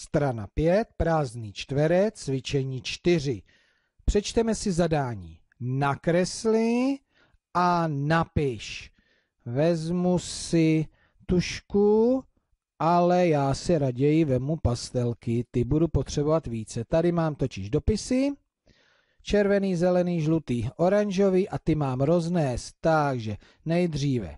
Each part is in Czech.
Strana 5, prázdný čtverec, cvičení 4. Přečteme si zadání. Nakresli a napiš. Vezmu si tušku, ale já si raději vemu pastelky, ty budu potřebovat více. Tady mám točíš dopisy, červený, zelený, žlutý, oranžový a ty mám roznést. Takže nejdříve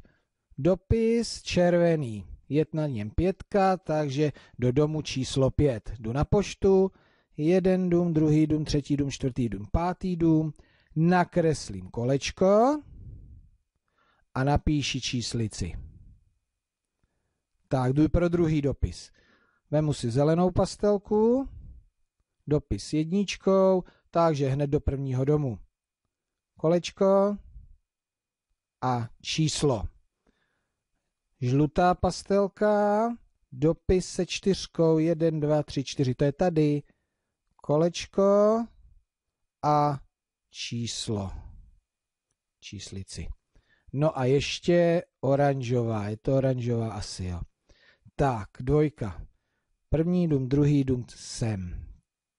dopis červený jet na něm pětka, takže do domu číslo pět jdu na poštu, jeden dům, druhý dům, třetí dům, čtvrtý dům, pátý dům, nakreslím kolečko a napíši číslici. Tak, jdu pro druhý dopis. Vemu si zelenou pastelku, dopis jedničkou, takže hned do prvního domu. Kolečko a číslo. Žlutá pastelka, dopis se čtyřkou, 1, 2, 3, 4, to je tady. Kolečko a číslo. Číslici. No a ještě oranžová, je to oranžová asi, jo. Tak, dvojka. První dům, druhý dům, sem.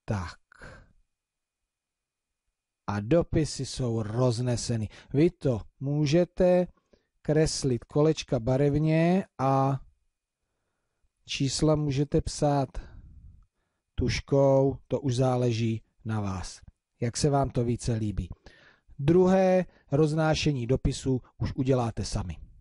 Tak. A dopisy jsou rozneseny. Vy to můžete, kreslit kolečka barevně a čísla můžete psát tuškou, to už záleží na vás, jak se vám to více líbí. Druhé roznášení dopisu už uděláte sami.